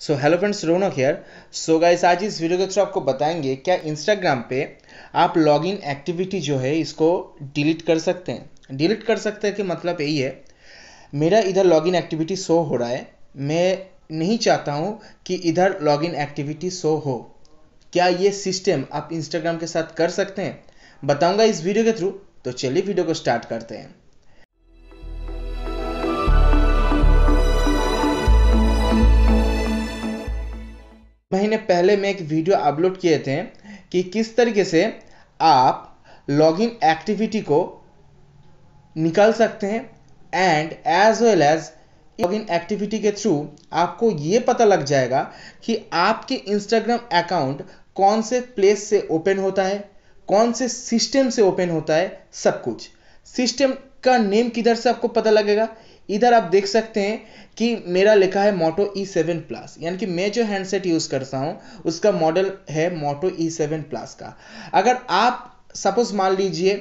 so hello friends Ronak here so guys आज इस video के थ्रू आपको बताएंगे क्या इंस्टाग्राम पे आप लॉगिन एक्टिविटी जो है इसको डिलीट कर सकते हैं डिलीट कर सकते हैं कि मतलब यही है मेरा इधर लॉगिन एक्टिविटी शो हो रहा है मैं नहीं चाहता हूँ कि इधर लॉगिन एक्टिविटी शो हो क्या ये सिस्टम आप इंस्टाग्राम के साथ कर सकते हैं बताऊँगा इस वीडियो के थ्रू तो चलिए वीडियो को स्टार्ट करते हैं महीने पहले मैं एक वीडियो अपलोड किए थे कि किस तरीके से आप लॉगिन एक्टिविटी को निकाल सकते हैं and as well as login activity के थ्रू आपको ये पता लग जाएगा कि आपके इंस्टाग्राम अकाउंट कौन से प्लेस से ओपन होता है कौन से सिस्टम से ओपन होता है सब कुछ सिस्टम का नेम किधर से आपको पता लगेगा इधर आप देख सकते हैं कि मेरा लिखा है मोटो ई सेवन प्लस यानी कि मैं जो हैंडसेट यूज़ करता हूँ उसका मॉडल है मोटो ई सेवन प्लस का अगर आप सपोज मान लीजिए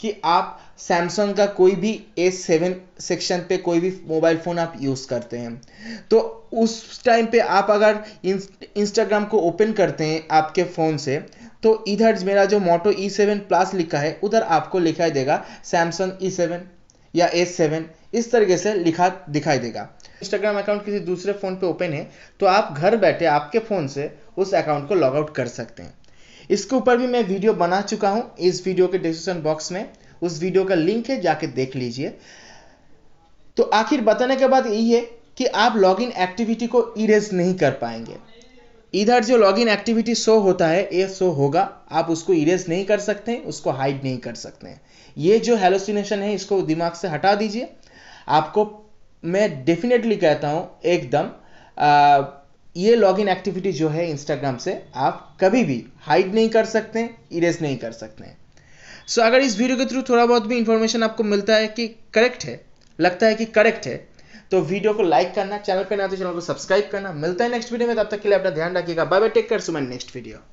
कि आप सैमसंग का कोई भी ए सेवन सेक्शन पे कोई भी मोबाइल फ़ोन आप यूज़ करते हैं तो उस टाइम पे आप अगर इंस्टाग्राम को ओपन करते हैं आपके फ़ोन से तो इधर मेरा जो मोटो ई सेवन प्लस लिखा है उधर आपको लिखा देगा सैमसंग ई सेवन या एस सेवन इस तरीके से लिखा दिखाई देगा इंस्टाग्राम अकाउंट किसी दूसरे फ़ोन पे ओपन है तो आप घर बैठे आपके फ़ोन से उस अकाउंट को लॉग आउट कर सकते हैं इसके ऊपर भी मैं वीडियो बना चुका हूँ इस वीडियो के डिस्क्रिप्शन बॉक्स में उस वीडियो का लिंक है जाके देख लीजिए तो आखिर बताने के बाद यही है कि आप लॉगिन एक्टिविटी को इरेज नहीं कर पाएंगे इधर जो लॉगिन एक्टिविटी शो होता है ये शो होगा आप उसको इरेज नहीं कर सकते उसको हाइड नहीं कर सकते हैं ये जो हेलोसिनेशन है इसको दिमाग से हटा दीजिए आपको मैं डेफिनेटली कहता हूँ एकदम ये ये लॉगिन एक्टिविटी जो है इंस्टाग्राम से आप कभी भी हाइड नहीं कर सकते इरेज नहीं कर सकते हैं सो so, अगर इस वीडियो के थ्रू थोड़ा बहुत भी इंफॉर्मेशन आपको मिलता है कि करेक्ट है लगता है कि करेक्ट है तो वीडियो को लाइक करना चैनल पर ना तो चैनल को सब्सक्राइब करना मिलता है नेक्स्ट वीडियो में तब तक के लिए अपना ध्यान रखिएगा बाय बाय टेक कर सुमन नेक्स्ट वीडियो